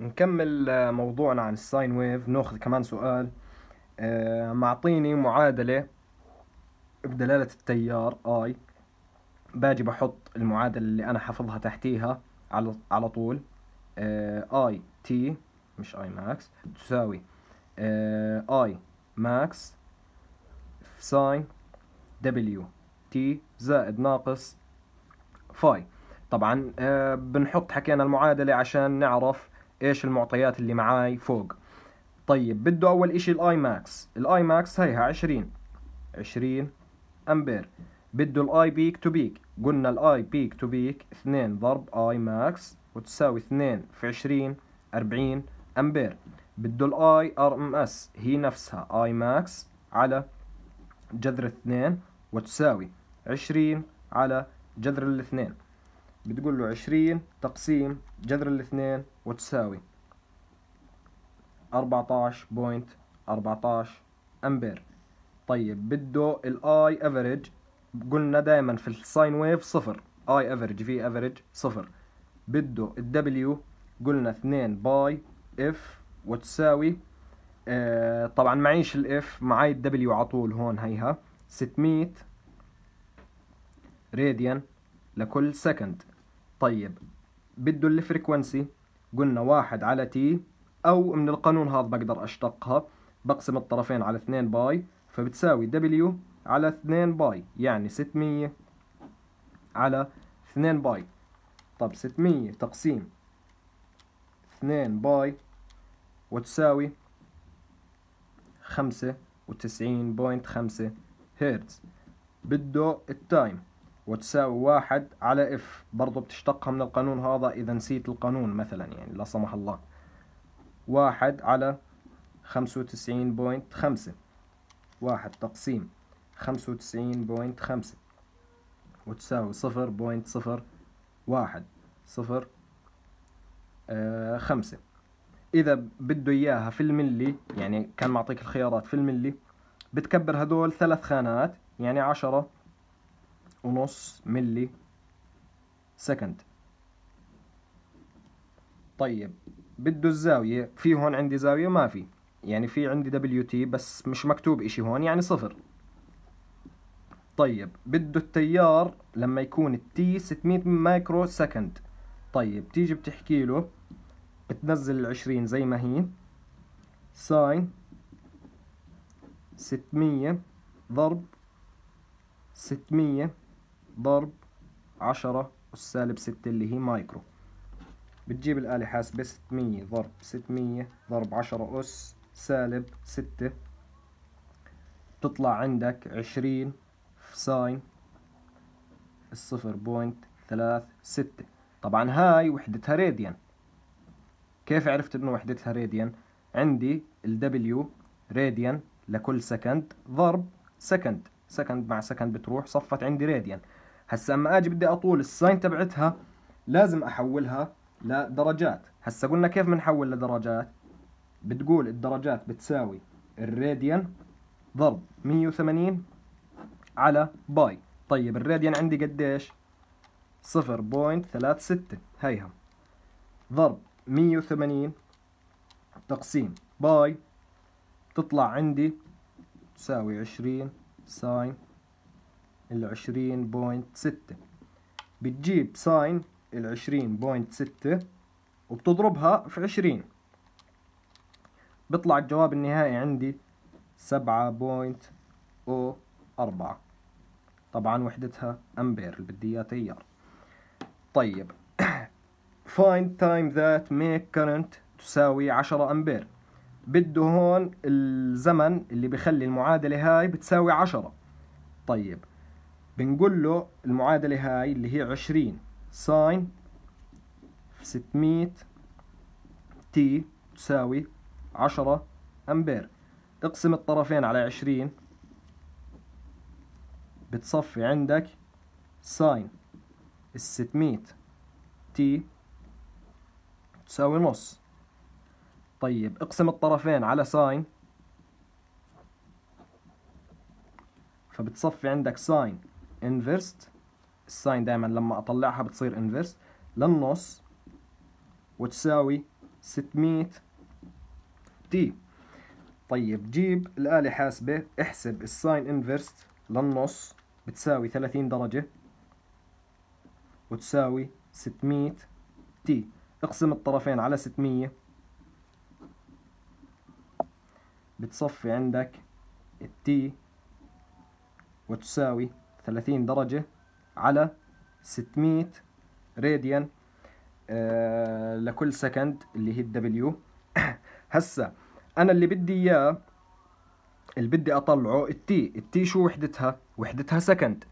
نكمل آه، موضوعنا عن الساين ويف ناخذ كمان سؤال آه، معطيني معادلة بدلالة التيار اي باجي بحط المعادلة اللي انا حافظها تحتيها على على طول اي آه، تي مش اي ماكس تساوي اي ماكس ساين دبليو تي زائد ناقص فاي طبعا بنحط حكينا المعادلة عشان نعرف ايش المعطيات اللي معاي فوق طيب بده اول اشي الاي ماكس الاي ماكس هيها 20 20 امبير بده الاي بيك تو بيك قلنا الاي بيك تو بيك 2 ضرب اي ماكس وتساوي 2 في 20 40 امبير بده الاي ار ام اس هي نفسها اي ماكس على جذر 2 وتساوي 20 على جذر الاثنين بتقول له عشرين تقسيم جذر الاثنين وتساوي أربعتاش بوينت أربعتاش أمبير طيب بده الاي افريج قلنا دائما في الساين ويف صفر اي افريج في افريج صفر بده الدبليو قلنا اثنين باي اف وتساوي آه طبعا معيش الاف معي الدبليو على طول هون هيها 600 راديان لكل سكند طيب بده الفريكونسي قلنا واحد على تي او من القانون هذا بقدر اشتقها بقسم الطرفين على 2 باي فبتساوي دبليو على 2 باي يعني 600 على 2 باي طب 600 تقسيم 2 باي وتساوي 95.5 هرتز بده التايم وتساوي واحد على اف برضو بتشتقها من القانون هذا إذا نسيت القانون مثلا يعني لا سمح الله واحد على خمسة وتسعين بوينت خمسة واحد تقسيم خمسة وتسعين بوينت خمسة وتساوي صفر بوينت صفر واحد صفر آه، خمسة إذا بده إياها في الملي يعني كان معطيك الخيارات في الملي بتكبر هدول ثلاث خانات يعني عشرة ونص ملي سكند طيب بده الزاوية في هون عندي زاوية ما في يعني في عندي دبليو تي بس مش مكتوب اشي هون يعني صفر طيب بده التيار لما يكون التي 600 مايكرو سكند طيب تيجي بتحكي له بتنزل العشرين زي ما هي ساين 600 ضرب 600 ضرب 10 أس سالب 6 اللي هي مايكرو بتجيب الآلة حاسبة 600 ضرب 600 ضرب 10 أس سالب 6 بتطلع عندك 20 ساين الصفر بوينت ثلاث ستة طبعا هاي وحدتها راديان كيف عرفت انه وحدتها راديان عندي ال W راديان لكل سكند ضرب سكند سكند مع سكند بتروح صفت عندي راديان هسا اما اجي بدي اطول الساين تبعتها لازم احولها لدرجات هسا قلنا كيف بنحول لدرجات بتقول الدرجات بتساوي الراديان ضرب 180 على باي طيب الراديان عندي قديش 0.36 هيها ضرب 180 تقسيم باي تطلع عندي تساوي 20 ساين ال 20.6 بتجيب ساين ال 20.6 وبتضربها في 20 بيطلع الجواب النهائي عندي 7.04 طبعا وحدتها أمبير اللي بدي إياه تيار طيب find time that make current تساوي 10 أمبير بده هون الزمن اللي بخلي المعادلة هاي بتساوي 10 طيب بنقول له المعادلة هاي اللي هي عشرين ساين ستمية تي تساوي عشرة أمبير اقسم الطرفين على عشرين بتصفي عندك ساين الستمية تي تساوي نص طيب اقسم الطرفين على ساين فبتصفي عندك ساين انفرست الساين دايما لما اطلعها بتصير انفرست للنص وتساوي 600 تي طيب جيب الآلة حاسبة احسب الساين انفرست للنص بتساوي 30 درجة وتساوي 600 تي اقسم الطرفين على 600 بتصفي عندك التي وتساوي 30 درجة على 600 راديان آه، لكل سكند اللي هي الدبليو هسا انا اللي بدي اياه اللي بدي اطلعه التي التي شو وحدتها وحدتها سكند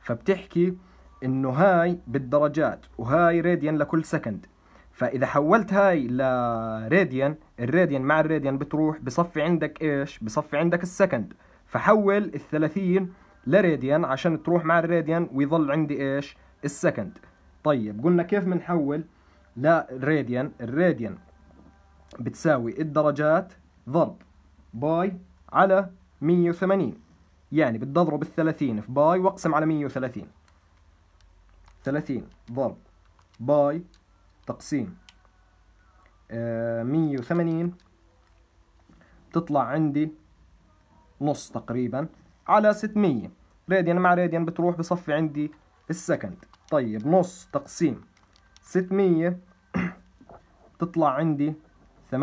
فبتحكي انه هاي بالدرجات وهاي راديان لكل سكند فاذا حولت هاي لراديان الراديان مع الراديان بتروح بصفي عندك ايش بصفي عندك السكند فحول الثلاثين 30 لراديان عشان تروح مع الراديان ويظل عندي ايش السكند طيب قلنا كيف بنحول لراديان الراديان بتساوي الدرجات ضرب باي على 180 يعني بدي اضرب ال 30 في باي واقسم على 130 30 ضرب باي تقسيم آه 180 بتطلع عندي نص تقريبا على 600 راديان مع راديان بتروح بصفي عندي السكند طيب نص تقسيم 600 تطلع عندي 8.333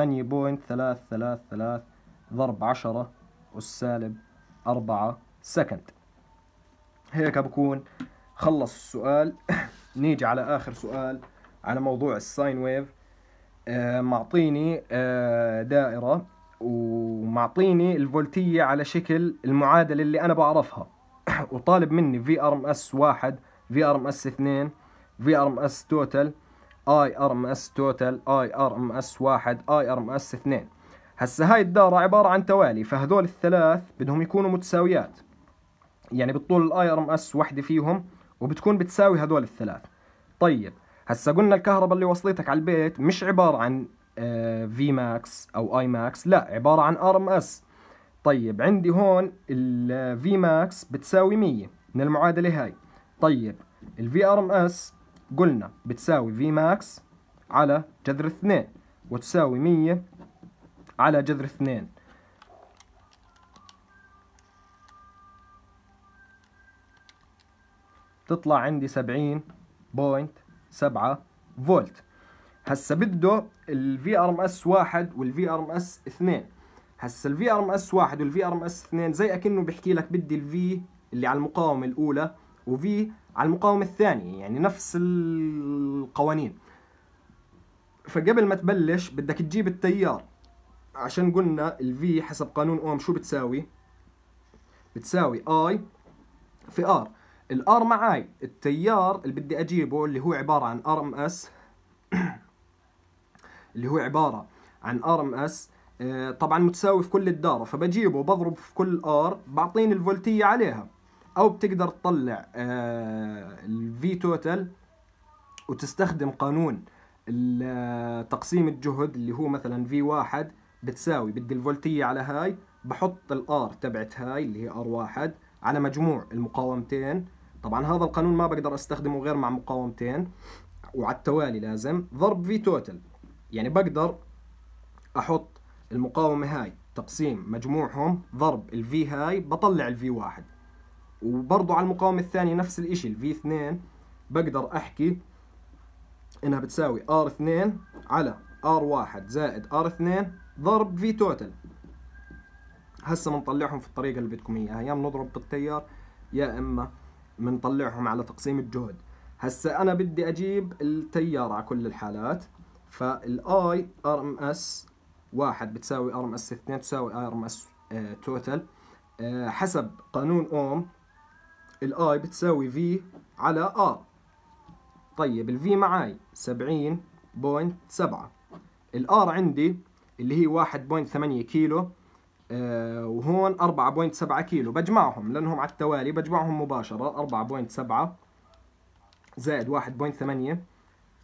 ضرب 10 والسالب 4 سكند هيك بكون خلص السؤال نيجي على آخر سؤال على موضوع الساين ويف آه، معطيني آه، دائرة ومعطيني الفولتية على شكل المعادلة اللي أنا بعرفها وطالب مني في ار ام اس واحد في ار ام اس اثنين في ار ام اس توتال اي ار ام اس توتال اي ار ام اس واحد اي ار ام اس اثنين هسه هاي الدارة عبارة عن توالي فهذول الثلاث بدهم يكونوا متساويات يعني بالطول الاي ار ام اس وحدة فيهم وبتكون بتساوي هذول الثلاث طيب هسه قلنا الكهرباء اللي وصلتك على البيت مش عبارة عن في آه، ماكس او اي ماكس لا عباره عن ار ام اس طيب عندي هون الفي ماكس بتساوي 100 من المعادله هاي طيب الفي ار ام اس قلنا بتساوي في ماكس على جذر 2 وتساوي 100 على جذر 2 تطلع عندي 70.7 فولت هسا بده الفي ار ام اس 1 والفي ار ام اس 2 هسا الفي ار ام اس 1 والفي ار ام اس 2 زي اكنه بيحكي لك بدي الفي اللي على المقاومه الاولى وفي على المقاومه الثانيه يعني نفس القوانين فقبل ما تبلش بدك تجيب التيار عشان قلنا الفي حسب قانون اوم شو بتساوي بتساوي اي في ار الار معاي التيار اللي بدي اجيبه اللي هو عباره عن ار ام اس اللي هو عباره عن ار ام اس طبعا متساوي في كل الدارة فبجيبه وبضرب في كل ار بعطيني الفولتية عليها او بتقدر تطلع آه، الفي توتال وتستخدم قانون آه، تقسيم الجهد اللي هو مثلا في واحد بتساوي بدي الفولتية على هاي بحط الار تبعت هاي اللي هي ار واحد على مجموع المقاومتين طبعا هذا القانون ما بقدر استخدمه غير مع مقاومتين وعلى التوالي لازم ضرب في توتال يعني بقدر احط المقاومة هاي تقسيم مجموعهم ضرب V هاي بطلع v واحد وبرضو على المقاومة الثانية نفس الاشي v اثنين بقدر احكي انها بتساوي ار اثنين على ار واحد زائد ار اثنين ضرب في توتال هسا بنطلعهم في الطريقة اللي بدكم اياها يا بنضرب بالتيار يا اما بنطلعهم على تقسيم الجهد هسا انا بدي اجيب التيار على كل الحالات فالاي ار ام اس واحد بتساوي ار ام اس 2 تساوي ار ام اس توتال حسب قانون اوم الاي بتساوي في على ار طيب الفي معاي 70.7 الار عندي اللي هي 1.8 كيلو آه وهون 4.7 كيلو بجمعهم لانهم على التوالي بجمعهم مباشره 4.7 زائد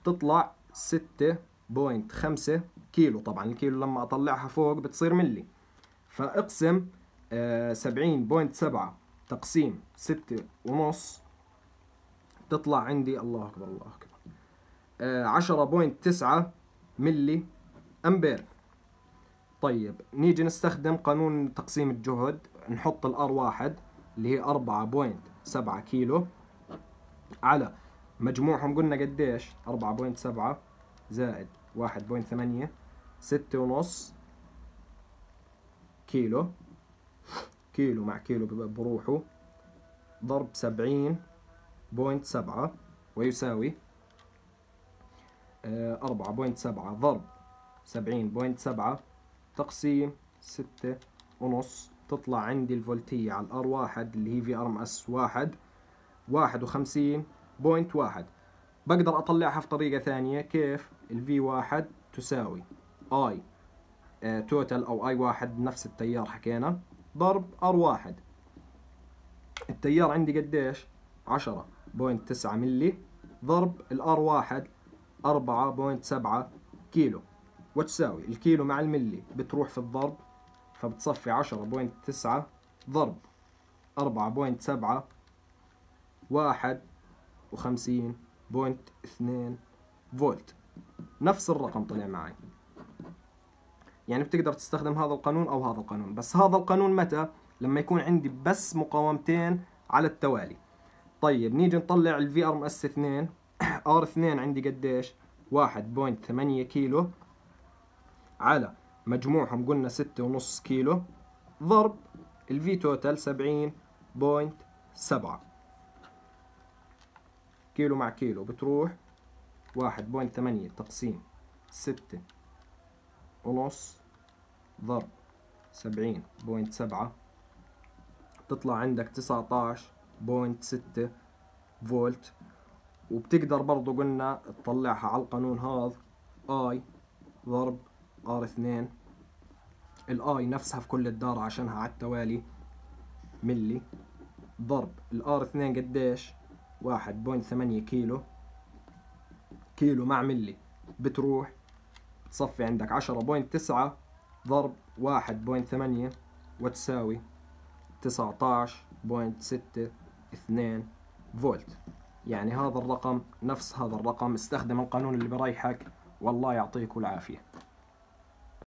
1.8 تطلع 6 بوينت خمسة كيلو طبعا الكيلو لما أطلعها فوق بتصير ملي فأقسم آه، سبعين بوينت سبعة تقسيم ستة ونص تطلع عندي الله أكبر الله أكبر آه، عشرة بوينت تسعة ملي أمبير طيب نيجي نستخدم قانون تقسيم الجهد نحط الار واحد اللي هي أربعة بوينت سبعة كيلو على مجموعهم قلنا قديش أربعة بوينت سبعة زائد واحد بوينت ثمانية ستة ونص كيلو كيلو مع كيلو بروحه ضرب سبعين بوينت سبعة ويساوي آه، أربعة بوينت سبعة ضرب سبعين بوينت سبعة تقسيم ستة ونص تطلع عندي الفولتية على الار واحد اللي هي في أرم اس واحد واحد وخمسين بوينت واحد بقدر أطلعها في طريقة ثانية كيف ال الفي واحد تساوي اي آه، توتال أو اي واحد نفس التيار حكينا ضرب ار واحد التيار عندي قديش؟ 10.9 ملي ضرب ال الار واحد 4.7 كيلو وتساوي الكيلو مع الملي بتروح في الضرب فبتصفي 10.9 ضرب 4.7 واحد وخمسين 1.2 فولت نفس الرقم طلع معي يعني بتقدر تستخدم هذا القانون او هذا القانون بس هذا القانون متى لما يكون عندي بس مقاومتين على التوالي طيب نيجي نطلع الفي ار اس 2 ار 2 عندي قديش 1.8 كيلو على مجموعهم قلنا 6.5 كيلو ضرب الفي توتال 70.7 كيلو مع كيلو بتروح واحد بوينت تمانية تقسيم ستة ونص ضرب سبعين بوينت سبعة بتطلع عندك تسعة عشر بوينت ستة فولت وبتقدر برضو قلنا تطلعها على القانون هذا اي ضرب ار اثنين الاي نفسها في كل الدار عشانها على التوالي ملي ضرب الار اثنين قديش واحد بوينت ثمانية كيلو كيلو مع ملي بتروح بتصفي عندك عشرة بوينت تسعة ضرب واحد بوينت ثمانية وتساوي تسعتاش بوينت ستة اثنين فولت يعني هذا الرقم نفس هذا الرقم استخدم القانون اللي بريحك والله يعطيك العافيه